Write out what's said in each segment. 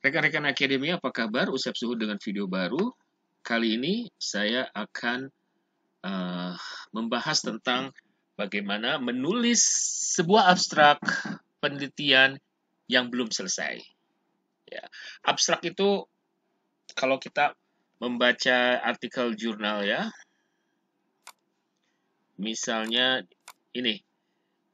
Rekan-rekan akademia, apa kabar? Usap suhu dengan video baru. Kali ini saya akan uh, membahas tentang bagaimana menulis sebuah abstrak penelitian yang belum selesai. Ya. Abstrak itu kalau kita membaca artikel jurnal ya, misalnya ini,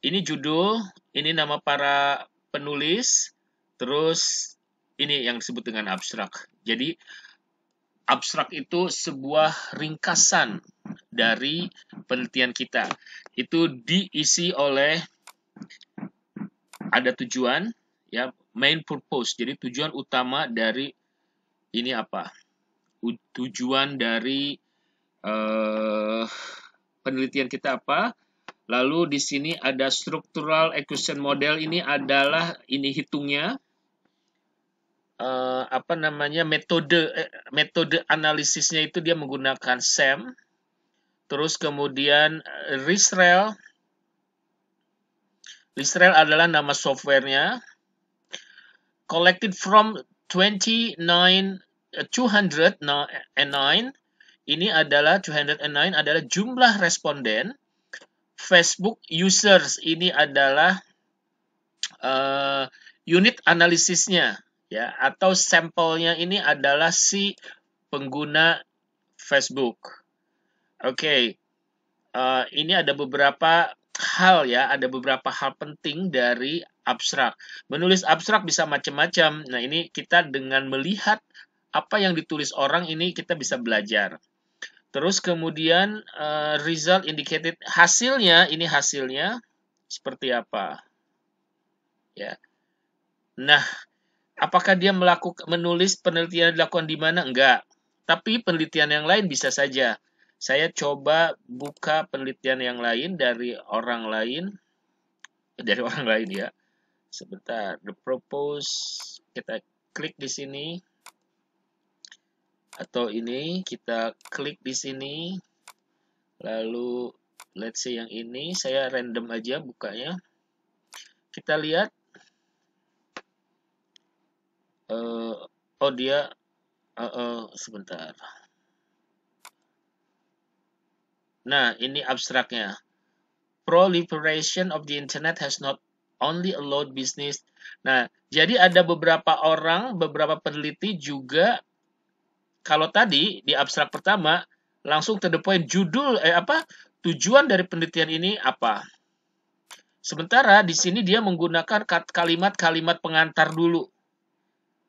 ini judul, ini nama para penulis, terus ini yang disebut dengan abstrak. Jadi, abstrak itu sebuah ringkasan dari penelitian kita. Itu diisi oleh ada tujuan, ya, main purpose. Jadi, tujuan utama dari ini apa? Tujuan dari uh, penelitian kita apa? Lalu di sini ada structural equation model ini adalah ini hitungnya uh, apa namanya metode eh, metode analisisnya itu dia menggunakan SEM terus kemudian Risrel eh, Risrel adalah nama softwarenya collected from 29 209 eh, ini adalah 209 adalah jumlah responden Facebook users ini adalah uh, unit analisisnya ya atau sampelnya ini adalah si pengguna Facebook. Oke, okay. uh, eh, ini ada beberapa hal ya, ada beberapa hal penting dari abstrak. Menulis abstrak bisa macam-macam. Nah ini kita dengan melihat apa yang ditulis orang ini kita bisa belajar. Terus kemudian uh, result indicated hasilnya ini hasilnya seperti apa? Ya. Nah, apakah dia melakukan menulis penelitian dilakukan di mana enggak tapi penelitian yang lain bisa saja saya coba buka penelitian yang lain dari orang lain dari orang lain ya sebentar the propose kita klik di sini atau ini kita klik di sini lalu let's say yang ini saya random aja bukanya kita lihat uh, oh dia uh, uh, sebentar nah ini abstraknya proliferation of the internet has not only allowed business nah jadi ada beberapa orang beberapa peneliti juga kalau tadi di abstrak pertama langsung to the point judul eh apa tujuan dari penelitian ini apa Sementara di sini dia menggunakan kalimat-kalimat pengantar dulu.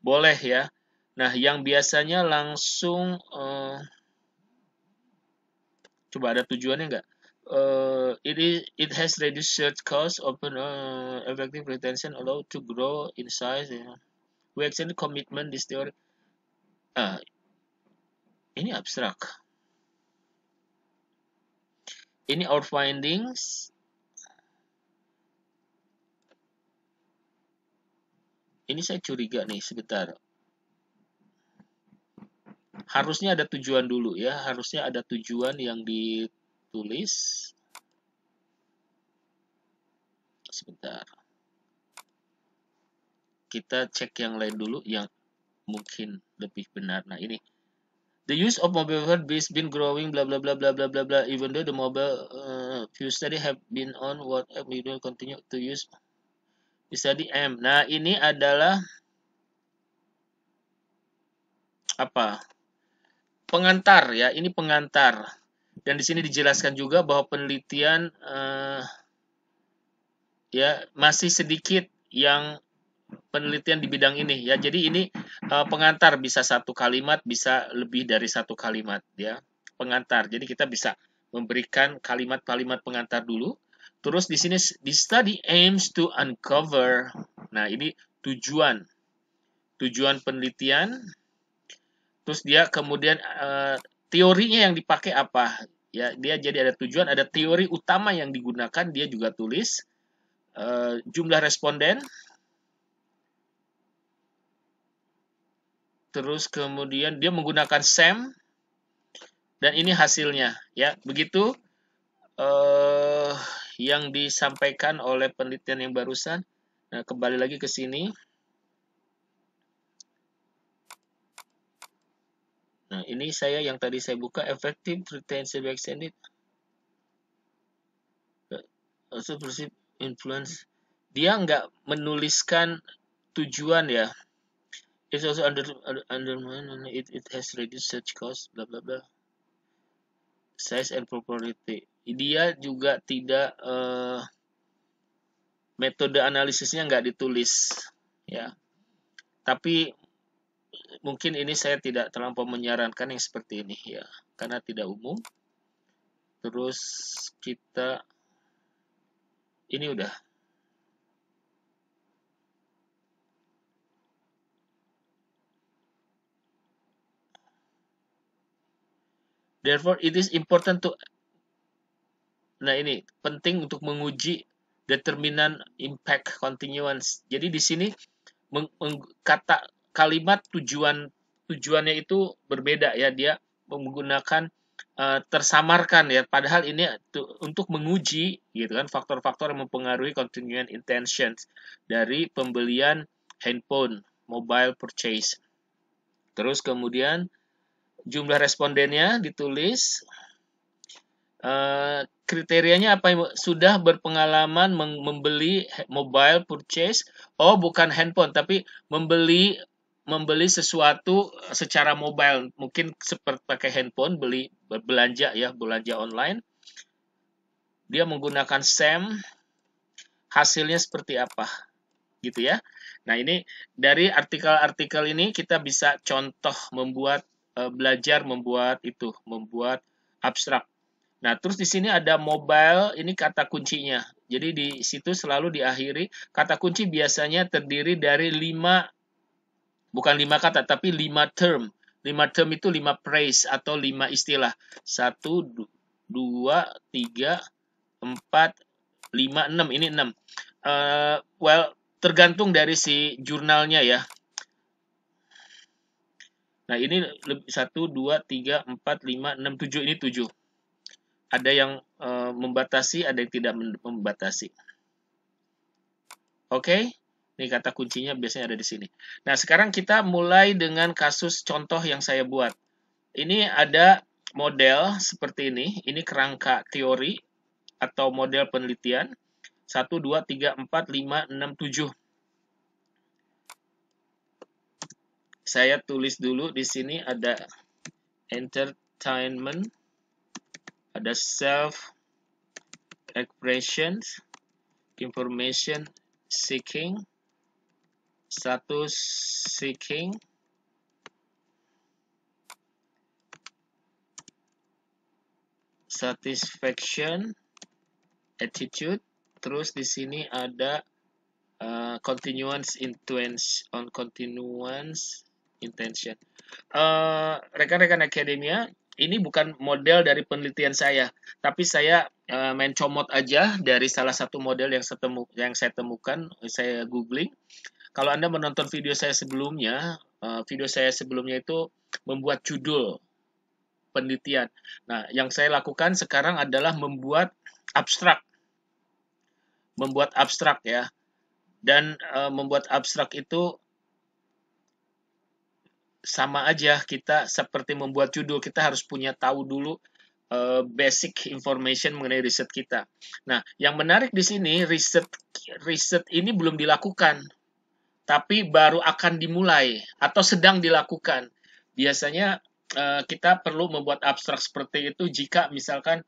Boleh ya. Nah, yang biasanya langsung uh, coba ada tujuannya nggak? Uh, it is it has reduced search costs, open uh, effective retention, allow to grow in size. Ya. We extend commitment this theory. Uh, ini abstrak. Ini our findings Ini saya curiga nih, sebentar. Harusnya ada tujuan dulu ya, harusnya ada tujuan yang ditulis. Sebentar. Kita cek yang lain dulu yang mungkin lebih benar. Nah, ini The use of mobile phone has been growing, bla bla bla bla bla bla bla Even though the mobile uh, few study have been on, what we will continue to use bisa di M. Nah, ini adalah apa? Pengantar ya, ini pengantar. Dan di sini dijelaskan juga bahwa penelitian uh, ya masih sedikit yang penelitian di bidang ini ya. Jadi ini uh, pengantar bisa satu kalimat, bisa lebih dari satu kalimat ya. Pengantar. Jadi kita bisa memberikan kalimat-kalimat pengantar dulu Terus di sini di study aims to uncover. Nah, ini tujuan. Tujuan penelitian. Terus dia kemudian uh, teorinya yang dipakai apa? Ya, dia jadi ada tujuan, ada teori utama yang digunakan, dia juga tulis uh, jumlah responden. Terus kemudian dia menggunakan sem dan ini hasilnya ya. Begitu eh, yang disampaikan oleh penelitian yang barusan. Nah, kembali lagi ke sini. Nah, ini saya yang tadi saya buka, effective retention back extended. Also influence. Dia nggak menuliskan tujuan ya. It's also under, under, it, it has reduced search cost, bla bla bla. Size and popularity dia juga tidak uh, metode analisisnya nggak ditulis ya tapi mungkin ini saya tidak terlampau menyarankan yang seperti ini ya karena tidak umum terus kita ini udah Therefore, it is important to Nah ini penting untuk menguji determinan impact continuance. Jadi di sini meng, meng, kata kalimat tujuan tujuannya itu berbeda ya dia menggunakan uh, tersamarkan ya padahal ini untuk menguji gitu kan faktor-faktor yang mempengaruhi continuance intentions dari pembelian handphone mobile purchase. Terus kemudian jumlah respondennya ditulis uh, kriterianya apa Ibu? Sudah berpengalaman membeli mobile purchase, oh bukan handphone tapi membeli membeli sesuatu secara mobile, mungkin seperti pakai handphone beli belanja ya, belanja online. Dia menggunakan SEM. Hasilnya seperti apa? Gitu ya. Nah, ini dari artikel-artikel ini kita bisa contoh membuat eh, belajar membuat itu, membuat abstrak Nah, terus di sini ada mobile, ini kata kuncinya. Jadi di situ selalu diakhiri kata kunci biasanya terdiri dari lima bukan lima kata tapi lima term. lima term itu lima phrase atau lima istilah. satu dua tiga empat lima enam ini enam Uh, well, tergantung dari si jurnalnya ya. Nah, ini satu dua tiga empat lima enam tujuh ini tujuh ada yang uh, membatasi, ada yang tidak membatasi. Oke, okay? ini kata kuncinya biasanya ada di sini. Nah, sekarang kita mulai dengan kasus contoh yang saya buat. Ini ada model seperti ini, ini kerangka teori atau model penelitian. 1, 2, 3, 4, 5, 6, 7. Saya tulis dulu di sini ada entertainment ada self expression information seeking status seeking satisfaction attitude terus di sini ada uh, continuance intention on continuance intention eh, rekan-rekan uh, rekan -rekan akademia ini bukan model dari penelitian saya, tapi saya mencomot eh, main aja dari salah satu model yang saya, yang saya temukan, saya googling. Kalau Anda menonton video saya sebelumnya, eh, video saya sebelumnya itu membuat judul penelitian. Nah, yang saya lakukan sekarang adalah membuat abstrak. Membuat abstrak ya. Dan eh, membuat abstrak itu sama aja kita seperti membuat judul kita harus punya tahu dulu uh, basic information mengenai riset kita. Nah, yang menarik di sini riset riset ini belum dilakukan, tapi baru akan dimulai atau sedang dilakukan. Biasanya uh, kita perlu membuat abstrak seperti itu jika misalkan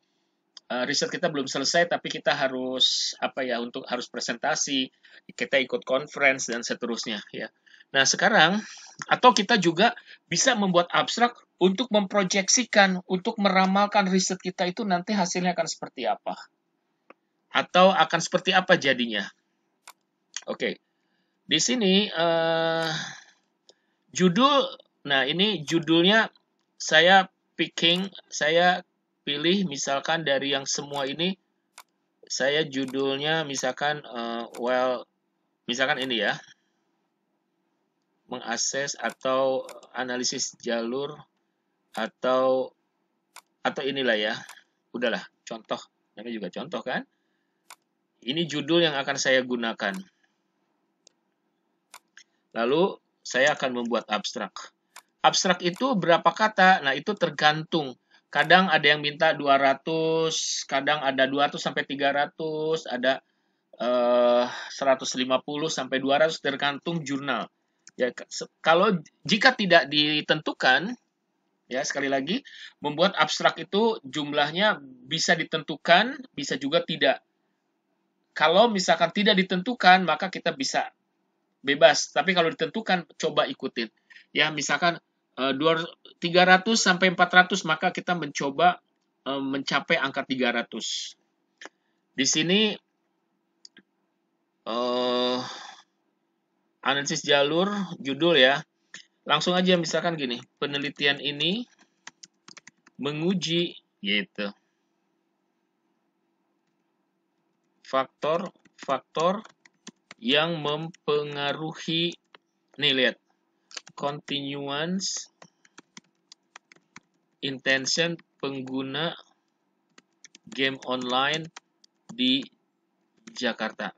uh, riset kita belum selesai tapi kita harus apa ya untuk harus presentasi kita ikut conference dan seterusnya ya nah sekarang atau kita juga bisa membuat abstrak untuk memproyeksikan untuk meramalkan riset kita itu nanti hasilnya akan seperti apa atau akan seperti apa jadinya oke di sini uh, judul nah ini judulnya saya picking saya pilih misalkan dari yang semua ini saya judulnya misalkan uh, well misalkan ini ya mengakses atau analisis jalur atau atau inilah ya udahlah contoh namanya juga contoh kan ini judul yang akan saya gunakan lalu saya akan membuat abstrak abstrak itu berapa kata nah itu tergantung kadang ada yang minta 200, kadang ada 200 sampai 300, ada eh, 150 sampai 200 tergantung jurnal. Ya, kalau jika tidak ditentukan, ya sekali lagi membuat abstrak itu jumlahnya bisa ditentukan, bisa juga tidak. Kalau misalkan tidak ditentukan, maka kita bisa bebas. Tapi kalau ditentukan, coba ikutin. Ya, misalkan 300 eh, sampai 400 maka kita mencoba eh, mencapai angka 300. Di sini uh, analisis jalur judul ya. Langsung aja misalkan gini, penelitian ini menguji yaitu faktor-faktor yang mempengaruhi nih lihat continuance intention pengguna game online di Jakarta.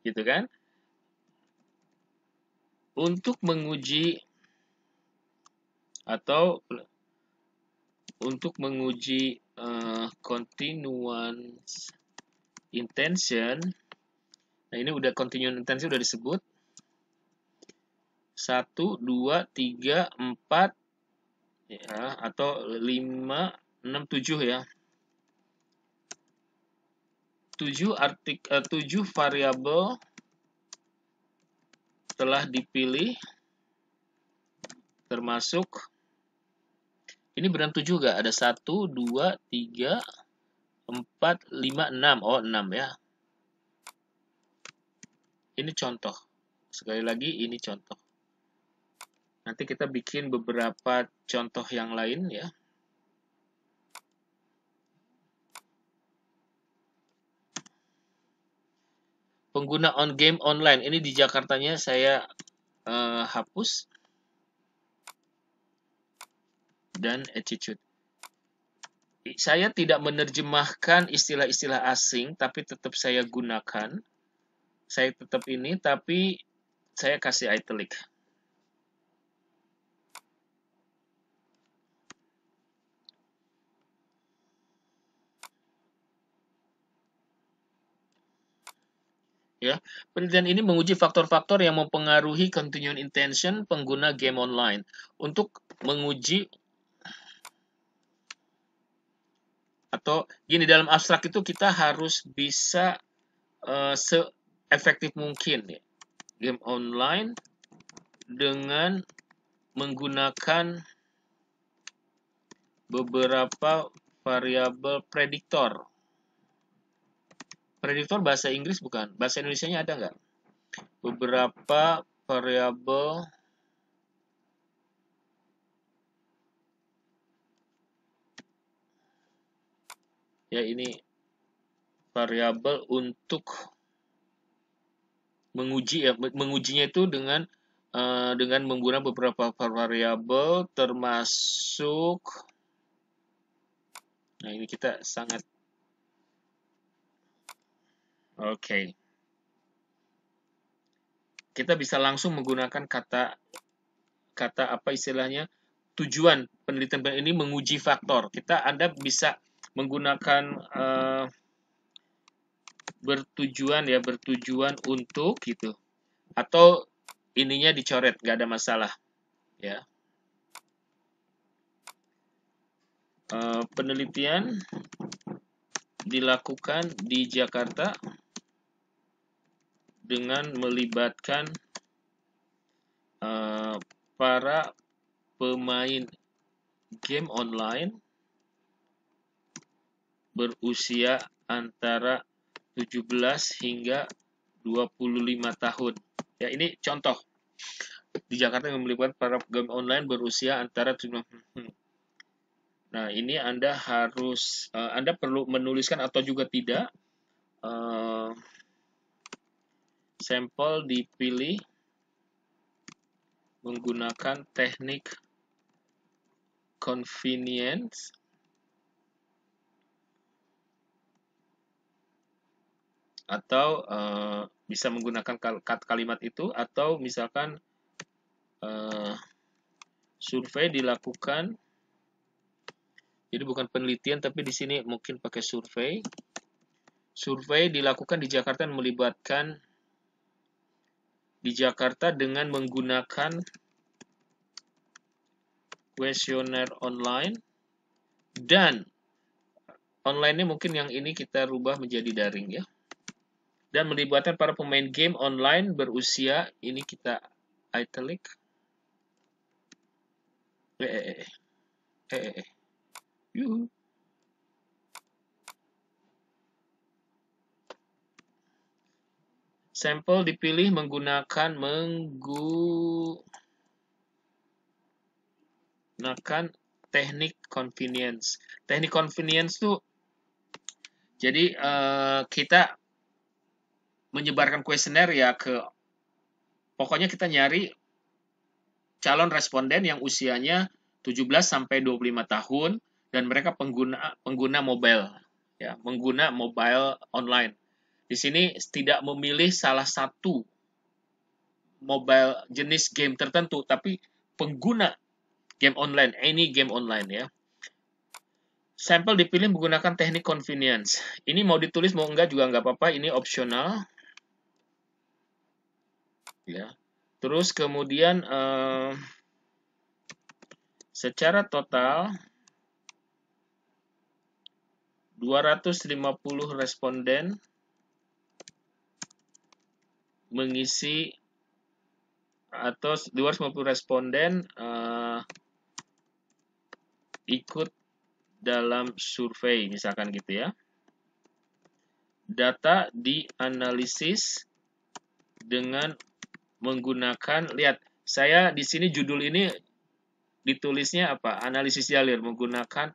Gitu kan? Untuk menguji atau untuk menguji uh, continuance intention. Nah, ini udah continuance intention udah disebut. 1, 2, 3, 4, ya, atau 5, 6, 7 ya. 7 artik eh, 7 variabel telah dipilih termasuk ini berantu juga ada 1 2 3 4 5 6 oh 6 ya. Ini contoh. Sekali lagi ini contoh. Nanti kita bikin beberapa contoh yang lain ya. Pengguna on game online ini di Jakarta nya saya uh, hapus dan attitude. Saya tidak menerjemahkan istilah-istilah asing, tapi tetap saya gunakan. Saya tetap ini, tapi saya kasih italic. Ya, penelitian ini menguji faktor-faktor yang mempengaruhi continuing intention pengguna game online untuk menguji atau gini dalam abstrak itu kita harus bisa uh, seefektif mungkin ya game online dengan menggunakan beberapa variabel prediktor Prediktor bahasa Inggris bukan. Bahasa Indonesia-nya ada nggak? Beberapa variabel ya ini variabel untuk menguji ya mengujinya itu dengan uh, dengan menggunakan beberapa variabel termasuk nah ini kita sangat Oke. Okay. Kita bisa langsung menggunakan kata kata apa istilahnya tujuan penelitian ini menguji faktor. Kita Anda bisa menggunakan uh, bertujuan ya bertujuan untuk gitu atau ininya dicoret nggak ada masalah ya uh, penelitian dilakukan di Jakarta dengan melibatkan uh, para pemain game online berusia antara 17 hingga 25 tahun. Ya, ini contoh. Di Jakarta yang melibatkan para game online berusia antara 17 hmm. Nah, ini Anda harus uh, Anda perlu menuliskan atau juga tidak uh, Sampel dipilih menggunakan teknik convenience atau uh, bisa menggunakan kalimat itu atau misalkan uh, survei dilakukan jadi bukan penelitian tapi di sini mungkin pakai survei survei dilakukan di Jakarta melibatkan di Jakarta dengan menggunakan kuesioner online dan online ini mungkin yang ini kita rubah menjadi daring ya. Dan melibatkan para pemain game online berusia ini kita italic. Eh, eh, eh. Eh, eh, eh. Sampel dipilih menggunakan menggunakan teknik convenience. Teknik convenience tuh jadi uh, kita menyebarkan kuesioner ya ke pokoknya kita nyari calon responden yang usianya 17 sampai 25 tahun dan mereka pengguna pengguna mobile ya, pengguna mobile online. Di sini tidak memilih salah satu mobile jenis game tertentu, tapi pengguna game online, any game online ya. Sampel dipilih menggunakan teknik convenience. Ini mau ditulis mau enggak juga enggak apa-apa, ini opsional. Ya. Terus kemudian eh, secara total 250 responden mengisi atau 250 responden uh, ikut dalam survei misalkan gitu ya. Data dianalisis dengan menggunakan lihat saya di sini judul ini ditulisnya apa? Analisis jalur menggunakan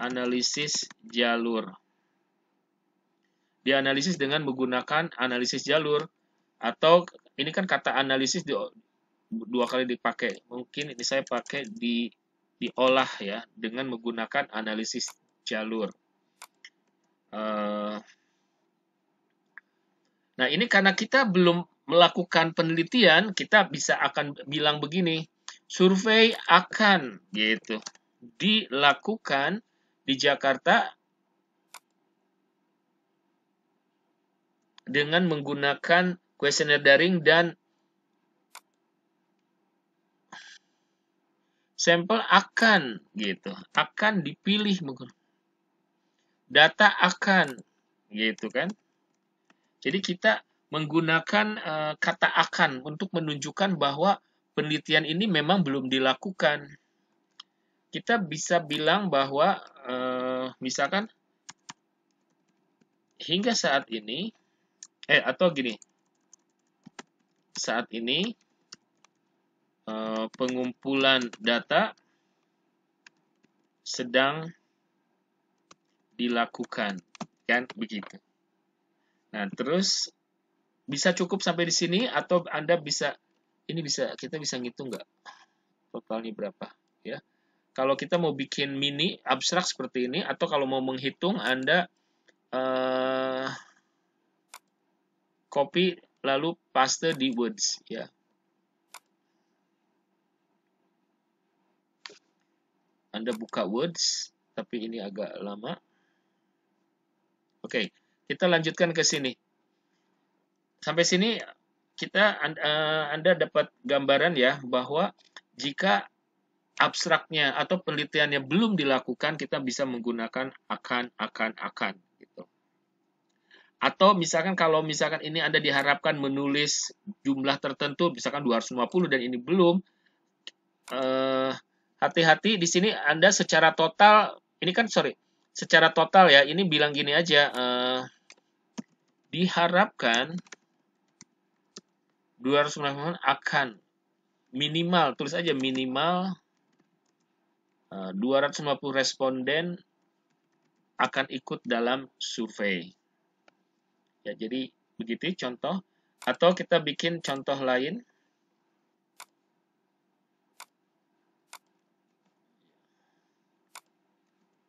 analisis jalur. Dianalisis dengan menggunakan analisis jalur atau ini kan kata analisis di, dua kali dipakai. Mungkin ini saya pakai di diolah ya dengan menggunakan analisis jalur. Eh, nah ini karena kita belum melakukan penelitian, kita bisa akan bilang begini, survei akan gitu dilakukan di Jakarta dengan menggunakan kuesioner daring, dan sampel akan gitu, akan dipilih data akan gitu kan. Jadi kita menggunakan e, kata akan untuk menunjukkan bahwa penelitian ini memang belum dilakukan. Kita bisa bilang bahwa e, misalkan hingga saat ini eh atau gini, saat ini eh, pengumpulan data sedang dilakukan, kan begitu. Nah, terus bisa cukup sampai di sini atau Anda bisa ini bisa kita bisa ngitung nggak totalnya berapa ya kalau kita mau bikin mini abstrak seperti ini atau kalau mau menghitung Anda eh, copy lalu paste di words ya. Anda buka words, tapi ini agak lama. Oke, kita lanjutkan ke sini. Sampai sini kita uh, Anda dapat gambaran ya bahwa jika abstraknya atau penelitiannya belum dilakukan, kita bisa menggunakan akan, akan, akan. Atau misalkan kalau misalkan ini Anda diharapkan menulis jumlah tertentu, misalkan 250 dan ini belum, eh, hati-hati eh, di sini Anda secara total, ini kan sorry, secara total ya, ini bilang gini aja, eh, diharapkan 250 akan minimal, tulis aja minimal eh, 250 responden akan ikut dalam survei. Ya, jadi begitu contoh. Atau kita bikin contoh lain.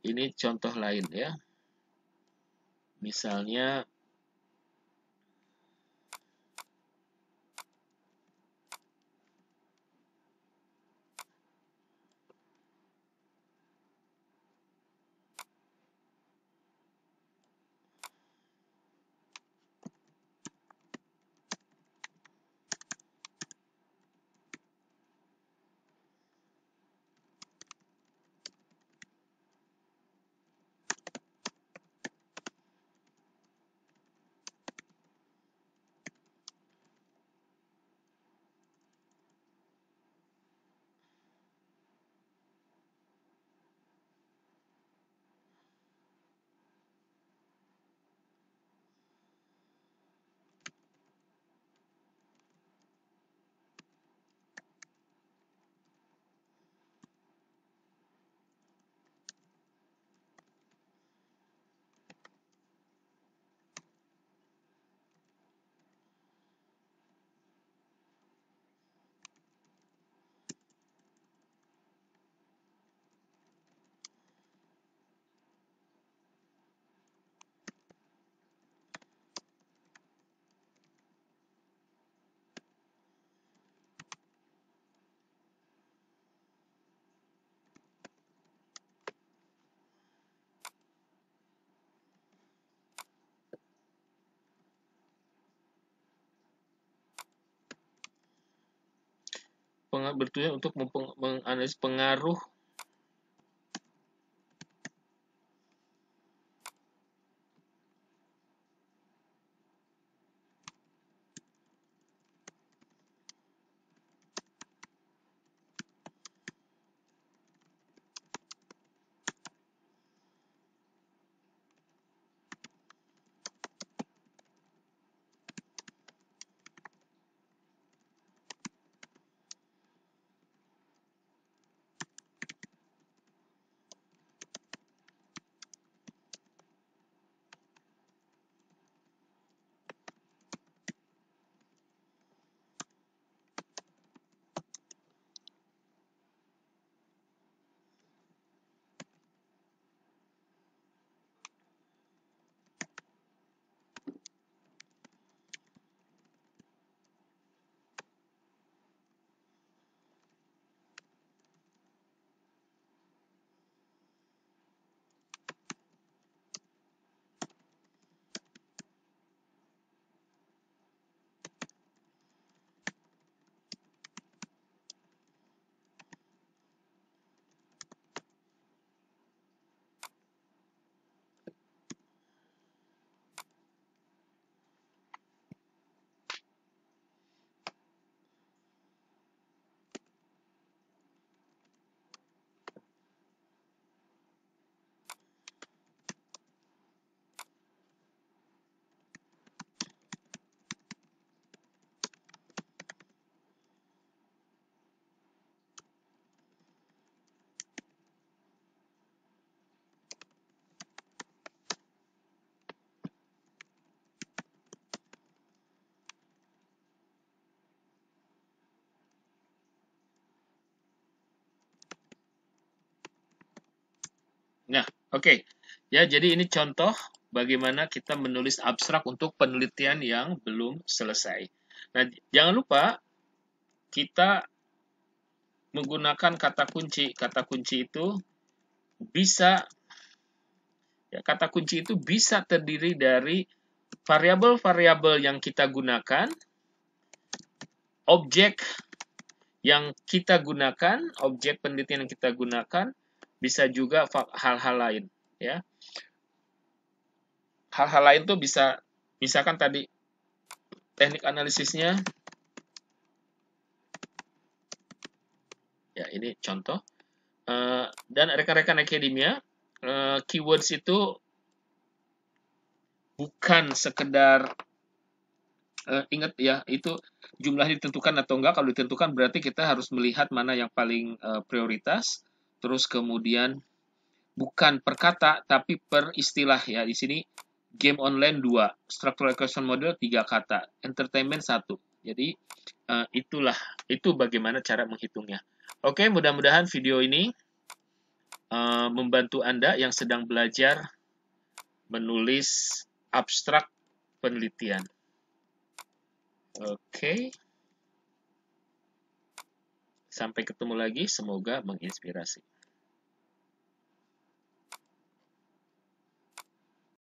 Ini contoh lain ya. Misalnya bertujuan untuk menganalisis pengaruh Nah, oke. Okay. Ya, jadi ini contoh bagaimana kita menulis abstrak untuk penelitian yang belum selesai. Nah, jangan lupa kita menggunakan kata kunci. Kata kunci itu bisa ya, kata kunci itu bisa terdiri dari variabel-variabel yang kita gunakan, objek yang kita gunakan, objek penelitian yang kita gunakan, bisa juga hal-hal lain ya hal-hal lain tuh bisa misalkan tadi teknik analisisnya ya ini contoh uh, dan rekan-rekan akademia uh, keywords itu bukan sekedar uh, ingat ya itu jumlah ditentukan atau enggak kalau ditentukan berarti kita harus melihat mana yang paling uh, prioritas terus kemudian bukan per kata tapi per istilah ya di sini game online 2, structural equation model 3 kata, entertainment 1. Jadi uh, itulah itu bagaimana cara menghitungnya. Oke, mudah-mudahan video ini uh, membantu Anda yang sedang belajar menulis abstrak penelitian. Oke. Okay. Sampai ketemu lagi, semoga menginspirasi.